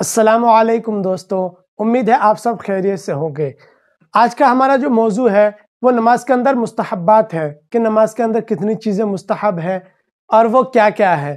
असलकुम दोस्तों उम्मीद है आप सब खैरियत से होंगे आज का हमारा जो मौजू है वो नमाज के अंदर मुस्तहबात है कि नमाज के अंदर कितनी चीज़ें मुस्तहब हैं और वो क्या क्या है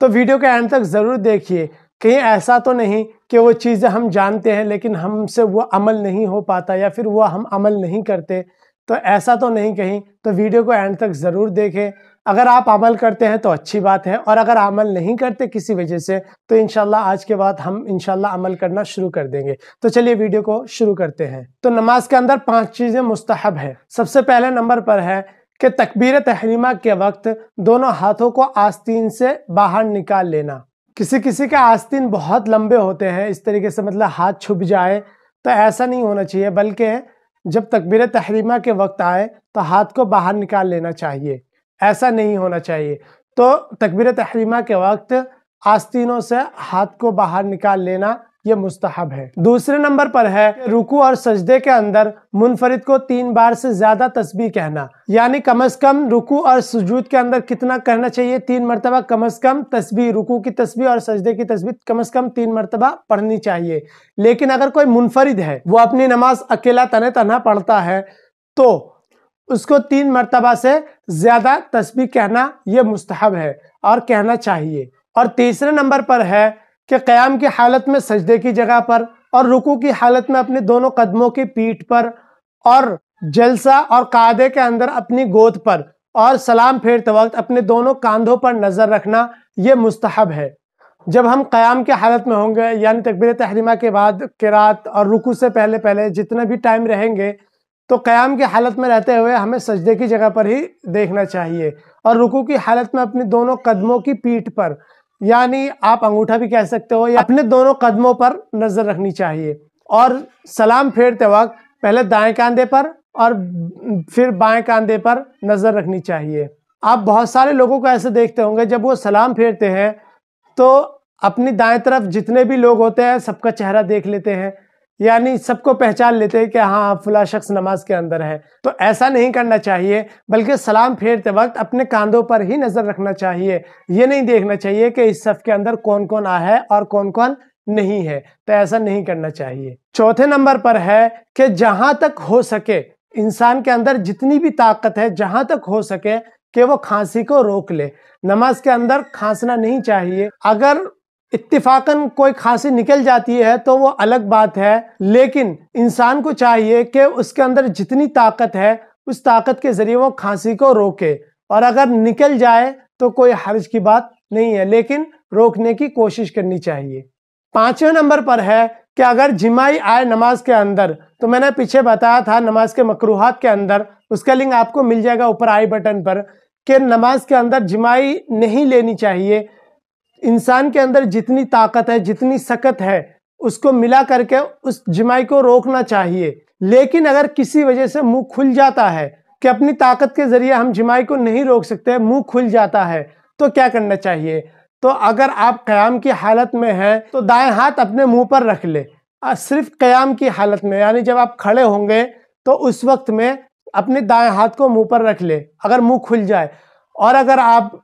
तो वीडियो के एंड तक ज़रूर देखिए कहीं ऐसा तो नहीं कि वो चीज़ें हम जानते हैं लेकिन हमसे वो अमल नहीं हो पाता या फिर वह हम अमल नहीं करते तो ऐसा तो नहीं कहीं तो वीडियो को एंड तक ज़रूर देखें अगर आप अमल करते हैं तो अच्छी बात है और अगर अमल नहीं करते किसी वजह से तो इनशाला आज के बाद हम इनशाला अमल करना शुरू कर देंगे तो चलिए वीडियो को शुरू करते हैं तो नमाज के अंदर पांच चीज़ें मुस्तहब है सबसे पहले नंबर पर है कि तकबीर तहरीमा के वक्त दोनों हाथों को आस्तीन से बाहर निकाल लेना किसी किसी के आस्तीन बहुत लंबे होते हैं इस तरीके से मतलब हाथ छुप जाए तो ऐसा नहीं होना चाहिए बल्कि जब तकबीर तहरीमा के वक्त आए तो हाथ को बाहर निकाल लेना चाहिए ऐसा नहीं होना चाहिए तो तकबीर तहरीमा के वक्त आस्तीनों से हाथ को बाहर निकाल लेना ये मुस्तहब है दूसरे नंबर पर है रुकू और सजदे के अंदर मुनफरिद को तीन बार से ज्यादा तस्बी कहना यानी कम अज कम रुकू और सजूद के अंदर कितना कहना चाहिए तीन मरतबा कम अज कम तस्बी रुकू की तस्बी और सजदे की तस्बी कम अज कम तीन मरतबा पढ़नी चाहिए लेकिन अगर कोई मुनफरिद है वो अपनी नमाज अकेला तने तना पढ़ता है तो उसको तीन मरतबा से ज़्यादा तस्वीर कहना ये मुस्तहब है और कहना चाहिए और तीसरे नंबर पर है कि क़्याम की हालत में सजदे की जगह पर और रुकू की हालत में अपने दोनों कदमों की पीठ पर और जलसा और कादे के अंदर अपनी गोद पर और सलाम फेरते वक्त अपने दोनों कांधों पर नज़र रखना ये मुस्तहब है जब हम क़्याम के हालत में होंगे यानी तकबीर तहरीमा के बाद किरात और रुकू से पहले पहले जितने भी टाइम रहेंगे तो क़याम की हालत में रहते हुए हमें सजदे की जगह पर ही देखना चाहिए और रुकू की हालत में अपनी दोनों कदमों की पीठ पर यानी आप अंगूठा भी कह सकते हो या अपने दोनों कदमों पर नज़र रखनी चाहिए और सलाम फेरते वक्त पहले दाएं कांधे पर और फिर बाएं कंधे पर नज़र रखनी चाहिए आप बहुत सारे लोगों को ऐसे देखते होंगे जब वो सलाम फेरते हैं तो अपनी दाएं तरफ जितने भी लोग होते हैं सबका चेहरा देख लेते हैं यानी सबको पहचान लेते हैं कि हाँ फुला शख्स नमाज के अंदर है तो ऐसा नहीं करना चाहिए बल्कि सलाम फेरते वक्त अपने कांधों पर ही नज़र रखना चाहिए ये नहीं देखना चाहिए कि इस सफ़ के अंदर कौन कौन आ है और कौन कौन नहीं है तो ऐसा नहीं करना चाहिए चौथे नंबर पर है कि जहाँ तक हो सके इंसान के अंदर जितनी भी ताकत है जहाँ तक हो सके कि वो खांसी को रोक ले नमाज के अंदर खांसना नहीं चाहिए अगर इत्तेफाकन कोई खांसी निकल जाती है तो वो अलग बात है लेकिन इंसान को चाहिए कि उसके अंदर जितनी ताकत है उस ताकत के ज़रिए वो खांसी को रोके और अगर निकल जाए तो कोई हर्ज की बात नहीं है लेकिन रोकने की कोशिश करनी चाहिए पाँचवें नंबर पर है कि अगर जिमाई आए नमाज के अंदर तो मैंने पीछे बताया था नमाज के मकरूहत के अंदर उसका लिंक आपको मिल जाएगा ऊपर आई बटन पर कि नमाज के अंदर जिमाई नहीं लेनी चाहिए इंसान के अंदर जितनी ताकत है जितनी सकत है उसको मिला करके उस जिमाई को रोकना चाहिए लेकिन अगर किसी वजह से मुंह खुल जाता है कि अपनी ताकत के ज़रिए हम जिमाई को नहीं रोक सकते मुंह खुल जाता है तो क्या करना चाहिए तो अगर आप क़याम की हालत में हैं तो दाएं हाथ अपने मुंह पर रख ले सिर्फ क़याम की हालत में यानी जब आप खड़े होंगे तो उस वक्त में अपने दाएं हाथ को मुंह पर रख ले अगर मुंह खुल जाए और अगर आप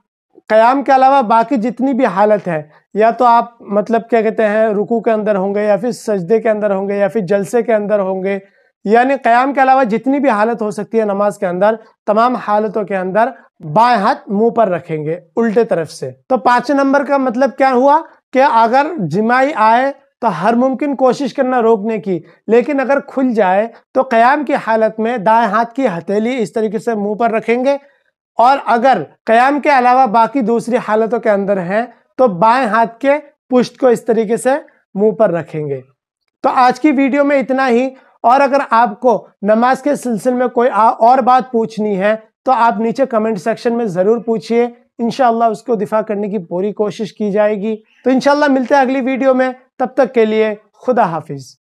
क़याम के अलावा बाकी जितनी भी हालत है या तो आप मतलब क्या कहते हैं रुकू के अंदर होंगे या फिर सजदे के अंदर होंगे या फिर जलसे के अंदर होंगे यानी क़याम के अलावा जितनी भी हालत हो सकती है नमाज के अंदर तमाम हालतों के अंदर बाएं हाथ मुंह पर रखेंगे उल्टे तरफ से तो पांच नंबर का मतलब क्या हुआ कि अगर जिमाई आए तो हर मुमकिन कोशिश करना रोकने की लेकिन अगर खुल जाए तो क़याम की हालत में दाएं हाथ की हथेली इस तरीके से मुंह पर रखेंगे और अगर कयाम के अलावा बाकी दूसरी हालतों के अंदर हैं तो बाएं हाथ के पुष्ट को इस तरीके से मुंह पर रखेंगे तो आज की वीडियो में इतना ही और अगर आपको नमाज के सिलसिले में कोई और बात पूछनी है तो आप नीचे कमेंट सेक्शन में ज़रूर पूछिए इनशाला उसको दिफा करने की पूरी कोशिश की जाएगी तो इनशाला मिलते हैं अगली वीडियो में तब तक के लिए खुदा हाफिज़